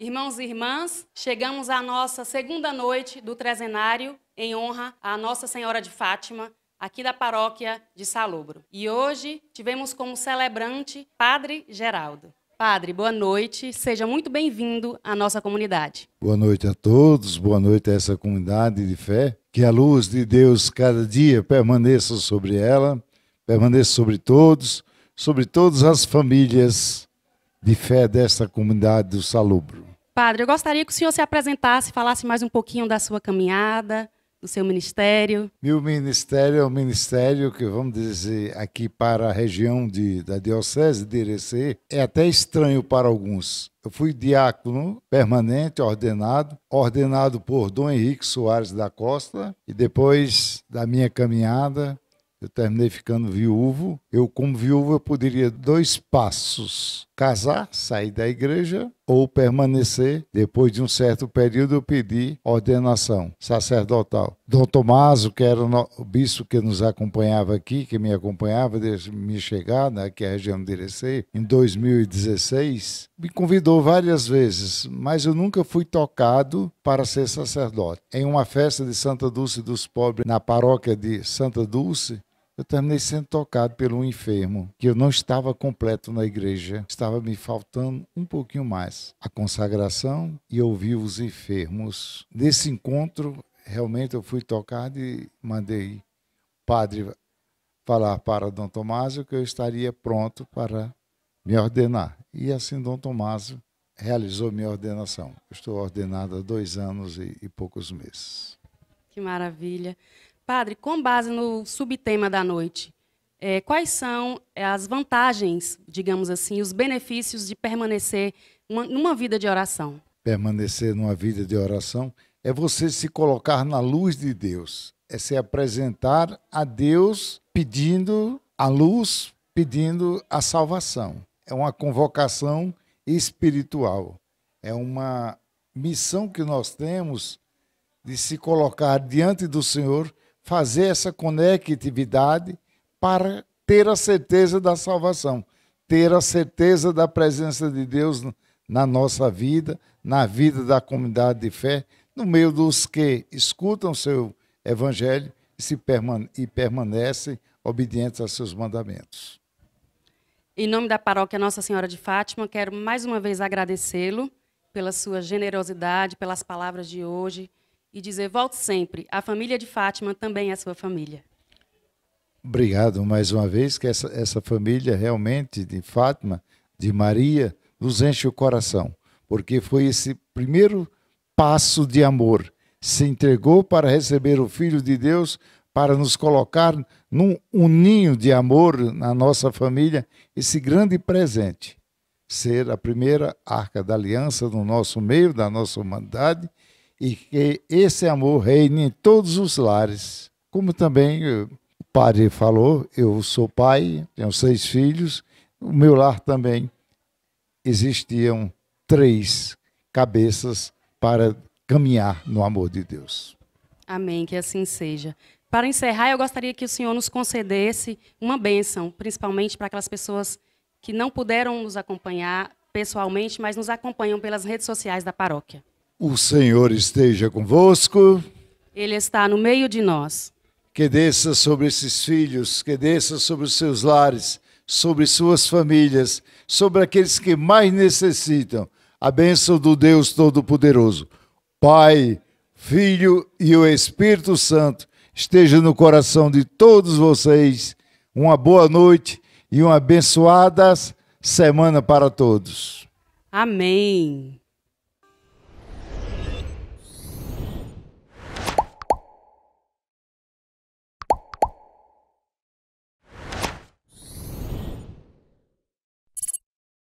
Irmãos e irmãs, chegamos à nossa segunda noite do trezenário em honra à Nossa Senhora de Fátima, aqui da paróquia de Salobro. E hoje tivemos como celebrante Padre Geraldo. Padre, boa noite. Seja muito bem-vindo à nossa comunidade. Boa noite a todos, boa noite a essa comunidade de fé. Que a luz de Deus cada dia permaneça sobre ela, permaneça sobre todos, sobre todas as famílias de fé desta comunidade do Salubro. Padre, eu gostaria que o senhor se apresentasse, falasse mais um pouquinho da sua caminhada, do seu ministério? Meu ministério é o ministério que, vamos dizer, aqui para a região de, da Diocese de Irecê, é até estranho para alguns. Eu fui diácono permanente, ordenado, ordenado por Dom Henrique Soares da Costa, e depois da minha caminhada, eu terminei ficando viúvo. Eu, como viúvo, eu poderia dois passos casar, sair da igreja ou permanecer, depois de um certo período, pedir ordenação sacerdotal. Dom Tomaso, que era o bispo que nos acompanhava aqui, que me acompanhava desde minha chegada né, é aqui à região de Irecê, em 2016, me convidou várias vezes, mas eu nunca fui tocado para ser sacerdote. Em uma festa de Santa Dulce dos Pobres, na paróquia de Santa Dulce, eu terminei sendo tocado pelo enfermo, que eu não estava completo na igreja, estava me faltando um pouquinho mais. A consagração e ouvir os enfermos. Nesse encontro, realmente eu fui tocado e mandei padre falar para Dom Tomásio que eu estaria pronto para me ordenar. E assim Dom Tomásio realizou minha ordenação. estou ordenada há dois anos e, e poucos meses. Que maravilha. Padre, com base no subtema da noite, é, quais são é, as vantagens, digamos assim, os benefícios de permanecer uma, numa vida de oração? Permanecer numa vida de oração é você se colocar na luz de Deus, é se apresentar a Deus pedindo a luz, pedindo a salvação. É uma convocação espiritual, é uma missão que nós temos de se colocar diante do Senhor fazer essa conectividade para ter a certeza da salvação, ter a certeza da presença de Deus na nossa vida, na vida da comunidade de fé, no meio dos que escutam o seu evangelho e, se permane e permanecem obedientes aos seus mandamentos. Em nome da paróquia Nossa Senhora de Fátima, quero mais uma vez agradecê-lo pela sua generosidade, pelas palavras de hoje, e dizer: volte sempre, a família de Fátima também é sua família. Obrigado mais uma vez, que essa, essa família realmente de Fátima, de Maria, nos enche o coração, porque foi esse primeiro passo de amor. Se entregou para receber o Filho de Deus, para nos colocar num um ninho de amor na nossa família, esse grande presente. Ser a primeira arca da aliança no nosso meio, da nossa humanidade, e que esse amor reine em todos os lares. Como também eh, o padre falou, eu sou pai, tenho seis filhos, no meu lar também existiam três cabeças para caminhar no amor de Deus. Amém, que assim seja. Para encerrar, eu gostaria que o Senhor nos concedesse uma bênção, principalmente para aquelas pessoas que não puderam nos acompanhar pessoalmente, mas nos acompanham pelas redes sociais da paróquia. O Senhor esteja convosco. Ele está no meio de nós. Que desça sobre esses filhos, que desça sobre os seus lares, sobre suas famílias, sobre aqueles que mais necessitam. A bênção do Deus Todo-Poderoso. Pai, Filho e o Espírito Santo esteja no coração de todos vocês. Uma boa noite e uma abençoada semana para todos. Amém.